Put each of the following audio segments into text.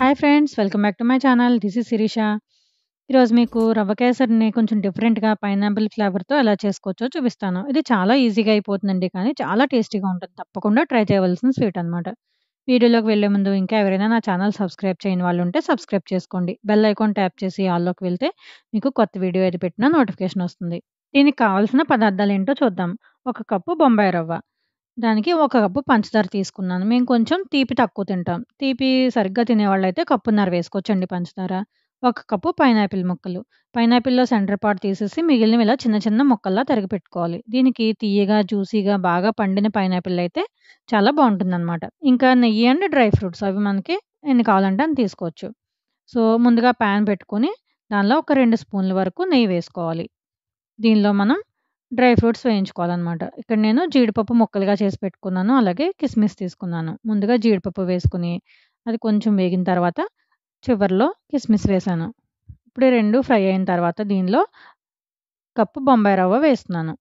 Hi friends welcome back to my channel this is Shirisha ఈరోజు మీకు రవ్వ కేసరిని కొంచెం డిఫరెంట్గా పైనాపిల్ ఫ్లేవర్తో ఎలా చేసుకోవచ్చో చూపిస్తాను ఇది చాలా ఈజీగా అయిపోతుందండి కానీ చాలా టేస్టీగా ఉంటుంది తప్పకుండా ట్రై చేయవలసిన స్వీట్ అనమాట వీడియోలోకి వెళ్లే ముందు ఇంకా ఎవరైనా నా ఛానల్ సబ్స్క్రైబ్ చేయని వాళ్ళు ఉంటే సబ్స్క్రైబ్ చేసుకోండి బెల్ ఐకాన్ ట్యాప్ చేసి ఆల్లోకి వెళ్తే మీకు కొత్త వీడియో ఏది పెట్టినా నోటిఫికేషన్ వస్తుంది దీనికి కావాల్సిన పదార్థాలు ఏంటో చూద్దాం ఒక కప్పు బొంబాయి రవ్వ దానికి ఒక కప్పు పంచదార తీసుకున్నాను. మేము కొంచెం తీపి తక్కువ తింటాం. తీపి సరిగ్గా అయితే కప్పున్నర వేసుకోవచ్చండి పంచదార. ఒక కప్పు పైనాపిల్ ముక్కలు. పైనాపిల్‌లో సెంటర్ పార్ట్ తీసేసి మిగిలినవి ఇలా చిన్న చిన్న ముక్కల్లా తరిగి పెట్టుకోవాలి. దీనికి తియ్యగా, జ్యూసీగా బాగా పండిన పైనాపిల్ అయితే చాలా బాగుంటుంది అనమాట ఇంకా నెయ్యి అండ్ డ్రై ఫ్రూట్స్ అవి మనకి ఎన్ని కావాలంటే అని తీసుకోవచ్చు. సో, ముందుగా పాన్ పెట్టుకొని దానిలో ఒక రెండు స్పూన్ల వరకు నెయ్యి వేసుకోవాలి. దీనిలో మనం డ్రై ఫ్రూట్స్ వేయించుకోవాలన్నమాట ఇక్కడ నేను జీడిపప్పు ముక్కలుగా చేసి పెట్టుకున్నాను అలాగే కిస్మిస్ తీసుకున్నాను ముందుగా జీడిపప్పు వేసుకుని అది కొంచెం వేగిన తర్వాత చివరిలో కిస్మిస్ వేసాను ఇప్పుడు రెండు ఫ్రై అయిన తర్వాత దీనిలో కప్పు బొంబాయి రవ్వ వేస్తున్నాను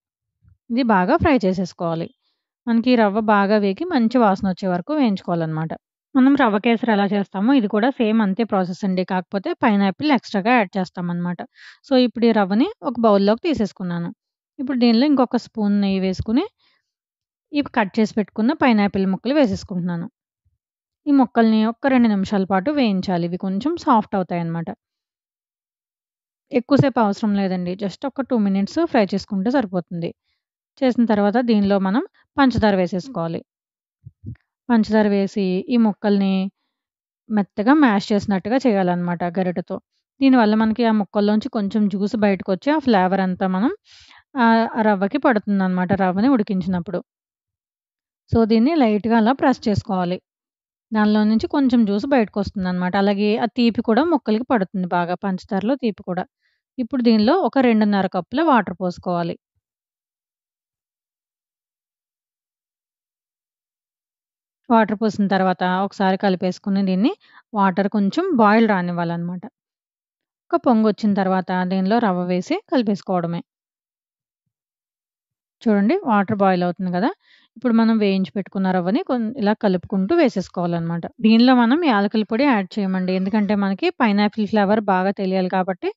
ఇది బాగా ఫ్రై చేసేసుకోవాలి మనకి రవ్వ బాగా వేగి మంచి వాసన వచ్చే వరకు వేయించుకోవాలన్నమాట మనం రవ్వ కేసరి ఎలా చేస్తామో ఇది కూడా సేమ్ అంతే ప్రాసెస్ అండి కాకపోతే పైనాపిల్ ఎక్స్ట్రాగా యాడ్ చేస్తామన్నమాట సో ఇప్పుడు ఈ రవ్వని ఒక బౌల్లోకి తీసేసుకున్నాను ఇప్పుడు దీనిలో ఇంకొక స్పూన్ నెయ్యి వేసుకుని ఇవి కట్ చేసి పెట్టుకున్న పైనాపిల్ ముక్కలు వేసేసుకుంటున్నాను ఈ ముక్కల్ని ఒక్క రెండు నిమిషాల పాటు వేయించాలి ఇవి కొంచెం సాఫ్ట్ అవుతాయి అన్నమాట ఎక్కువసేపు అవసరం లేదండి జస్ట్ ఒక టూ మినిట్స్ ఫ్రై చేసుకుంటే సరిపోతుంది చేసిన తర్వాత దీనిలో మనం పంచదార వేసేసుకోవాలి పంచదార వేసి ఈ ముక్కల్ని మెత్తగా మ్యాష్ చేసినట్టుగా చేయాలన్నమాట గరిటతో దీనివల్ల మనకి ఆ ముక్కల్లోంచి కొంచెం జ్యూస్ బయటకు వచ్చి ఆ ఫ్లేవర్ అంతా మనం ఆ! రవ్వకి పడుతుంది అనమాట రవ్వని ఉడికించినప్పుడు. సో, దీన్ని లైట్‌గా అలా ప్రెస్ చేసుకోవాలి. దానిలో నుంచి కొంచెం జ్యూస్ అనమాట అలాగే ఆ తీపి కూడా ముక్కలకి పడుతుంది బాగా పంచదారలో తీపి కూడా. ఇప్పుడు దీనిలో ఒక రెండున్నర కప్పుల వాటర్ పోసుకోవాలి. వాటర్ పోసిన తర్వాత ఒకసారి కలిపేసుకుని దీన్ని వాటర్ కొంచెం బాయిల్ రానివ్వాలన్నమాట ఒక పొంగు వచ్చిన తర్వాత దీనిలో రవ్వ వేసి కలిపేసుకోవడమే. చూడండి వాటర్ బాయిల్ అవుతుంది కదా ఇప్పుడు మనం వేయించి పెట్టుకున్న రవ్వని ఇలా కలుపుకుంటూ వేసేసుకోవాలన్నమాట దీనిలో మనం యాలకల పొడి యాడ్ చేయమండి ఎందుకంటే మనకి పైనాపిల్ ఫ్లేవర్ బాగా తెలియాలి కాబట్టి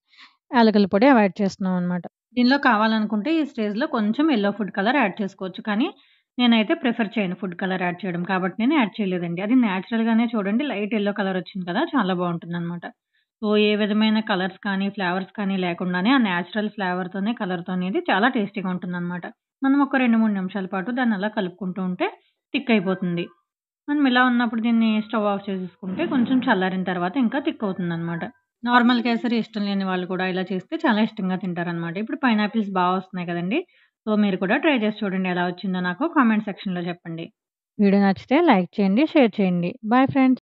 యాలకల పొడి యాడ్ చేస్తున్నాం అనమాట దీనిలో కావాలనుకుంటే ఈ స్టేజ్లో కొంచెం ఎల్లో ఫుడ్ కలర్ యాడ్ చేసుకోవచ్చు కానీ నేనైతే ప్రిఫర్ చేయను ఫుడ్ కలర్ యాడ్ చేయడం కాబట్టి నేను యాడ్ చేయలేదండి అది న్యాచురల్గానే చూడండి లైట్ ఎల్లో కలర్ వచ్చింది కదా చాలా బాగుంటుంది అనమాట సో ఏ విధమైన కలర్స్ కానీ ఫ్లేవర్స్ కానీ లేకుండానే ఆ న్యాచురల్ ఫ్లేవర్తోనే కలర్తో అనేది చాలా టేస్టీగా ఉంటుంది అనమాట మనం ఒక రెండు మూడు నిమిషాల పాటు దాన్ని అలా కలుపుకుంటూ ఉంటే థిక్ అయిపోతుంది మనం ఇలా ఉన్నప్పుడు దీన్ని స్టవ్ ఆఫ్ చేసుకుంటే కొంచెం చల్లారిన తర్వాత ఇంకా థిక్ అవుతుంది అనమాట నార్మల్ కేసరి ఇష్టం లేని వాళ్ళు కూడా ఇలా చేస్తే చాలా ఇష్టంగా తింటారనమాట ఇప్పుడు పైనాపిల్స్ బాగా వస్తున్నాయి కదండి సో మీరు కూడా ట్రై చేసి చూడండి ఎలా వచ్చిందో నాకు కామెంట్ సెక్షన్లో చెప్పండి వీడియో నచ్చితే లైక్ చేయండి షేర్ చేయండి బాయ్ ఫ్రెండ్స్